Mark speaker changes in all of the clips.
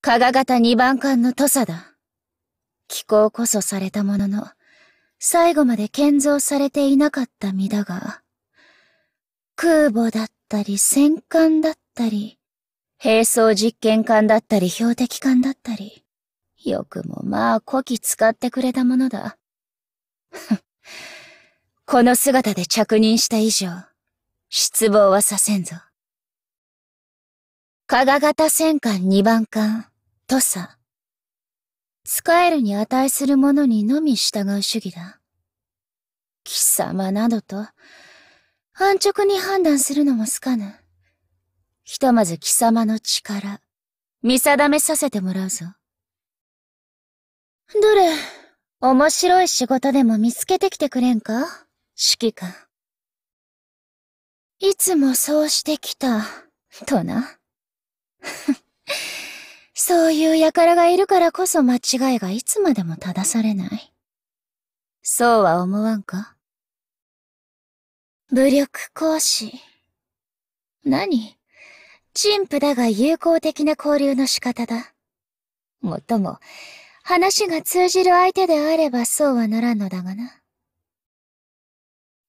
Speaker 1: 加賀型二番艦の土佐だ。寄港こそされたものの、最後まで建造されていなかった身だが、空母だったり戦艦だったり、兵装実験艦だったり標的艦だったり、よくもまあ古希使ってくれたものだ。この姿で着任した以上、失望はさせんぞ。加賀型戦艦二番艦、土佐。使えるに値する者にのみ従う主義だ。貴様などと、安直に判断するのも好かぬ。ひとまず貴様の力、見定めさせてもらうぞ。どれ、面白い仕事でも見つけてきてくれんか指揮官。いつもそうしてきた、とな。そういう輩がいるからこそ間違いがいつまでも正されない。そうは思わんか武力行使。何陳腐だが友好的な交流の仕方だ。もっとも、話が通じる相手であればそうはならんのだがな。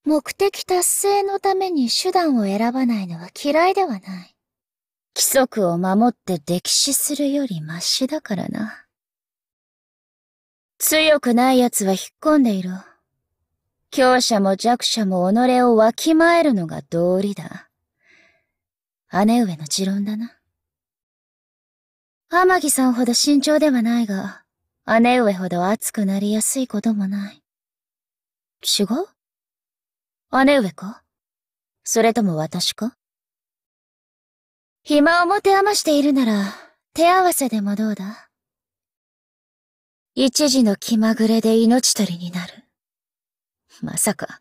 Speaker 1: 目的達成のために手段を選ばないのは嫌いではない。規則を守って溺死するよりマシだからな。強くない奴は引っ込んでいろ。強者も弱者も己をわきまえるのが道理だ。姉上の持論だな。天木さんほど慎重ではないが、姉上ほど熱くなりやすいこともない。違う姉上かそれとも私か暇を持て余しているなら、手合わせでもどうだ一時の気まぐれで命取りになる。まさか、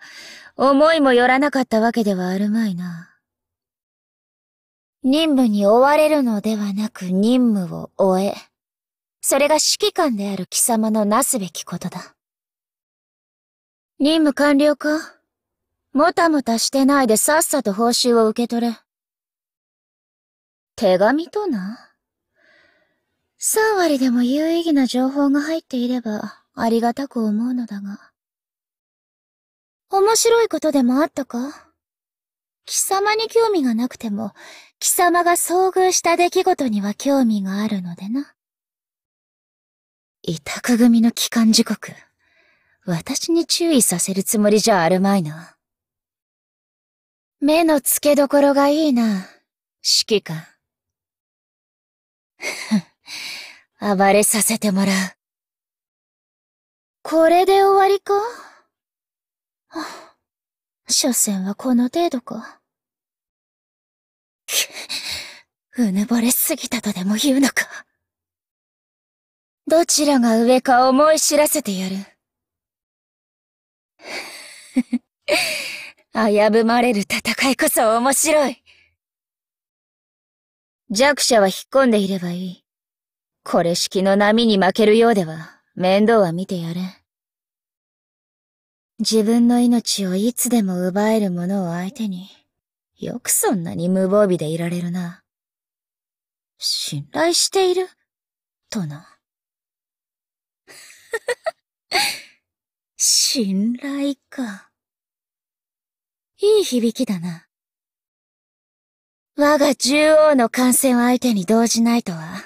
Speaker 1: 思いもよらなかったわけではあるまいな。任務に追われるのではなく任務を終え、それが指揮官である貴様のなすべきことだ。任務完了かもたもたしてないでさっさと報酬を受け取れ。手紙とな。3割でも有意義な情報が入っていればありがたく思うのだが。面白いことでもあったか貴様に興味がなくても、貴様が遭遇した出来事には興味があるのでな。委託組の帰還時刻。私に注意させるつもりじゃあるまいな。目の付けどころがいいな、指揮官。暴れさせてもらう。これで終わりか 所詮はこの程度か。うぬぼれすぎたとでも言うのか。どちらが上か思い知らせてやる。危ぶまれる戦いこそ面白い。弱者は引っ込んでいればいい。これ式の波に負けるようでは、面倒は見てやれ自分の命をいつでも奪えるものを相手に、よくそんなに無防備でいられるな。信頼している、とな。信頼か。いい響きだな。我が獣王の感染相手に動じないとは、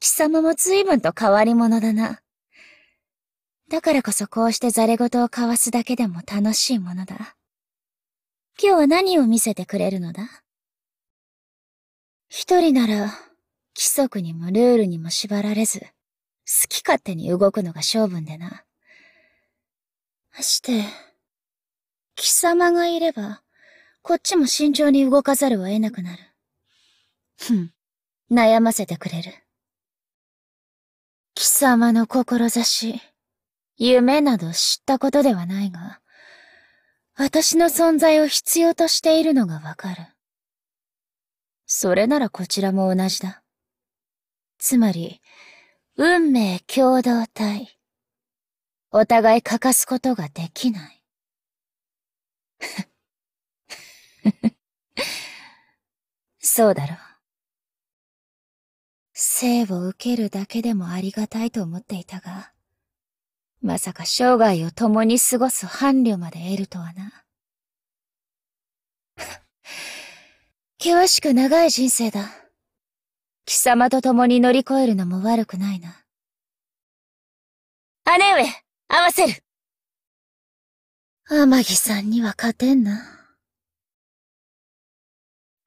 Speaker 1: 貴様も随分と変わり者だな。だからこそこうしてザレ事を交わすだけでも楽しいものだ。今日は何を見せてくれるのだ一人なら、規則にもルールにも縛られず、好き勝手に動くのが勝負でな。まして、貴様がいれば、こっちも慎重に動かざるを得なくなる。ふん、悩ませてくれる。貴様の志、夢など知ったことではないが、私の存在を必要としているのがわかる。それならこちらも同じだ。つまり、運命共同体。お互い欠かすことができない。そうだろう。生を受けるだけでもありがたいと思っていたが、まさか生涯を共に過ごす伴侶まで得るとはな。険しく長い人生だ。貴様と共に乗り越えるのも悪くないな。姉上、合わせる天城さんには勝てんな。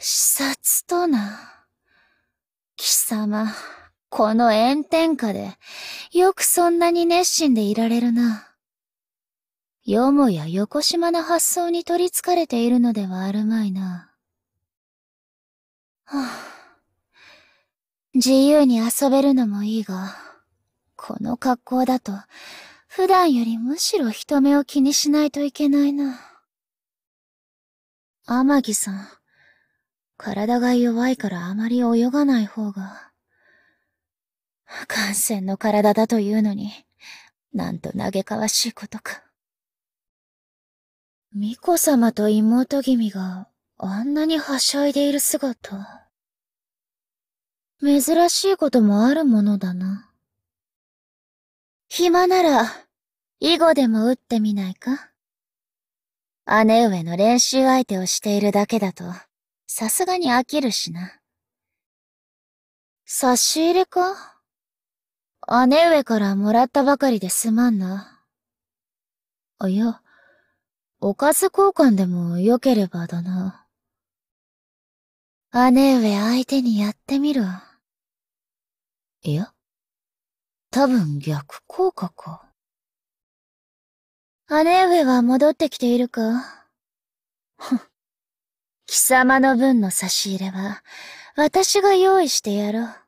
Speaker 1: 視察とな。貴様、この炎天下で、よくそんなに熱心でいられるな。よもや横島な発想に取りつかれているのではあるまいな。はあ、自由に遊べるのもいいが、この格好だと、普段よりむしろ人目を気にしないといけないな。天城さん。体が弱いからあまり泳がない方が。感染の体だというのに、なんと嘆かわしいことか。巫女様と妹君があんなにはしゃいでいる姿。珍しいこともあるものだな。暇なら、囲碁でも打ってみないか姉上の練習相手をしているだけだと、さすがに飽きるしな。差し入れか姉上からもらったばかりですまんな。あ、いや、おかず交換でも良ければだな。姉上相手にやってみろ。いや、多分逆効果か。姉上は戻ってきているかふん。貴様の分の差し入れは、私が用意してやろう。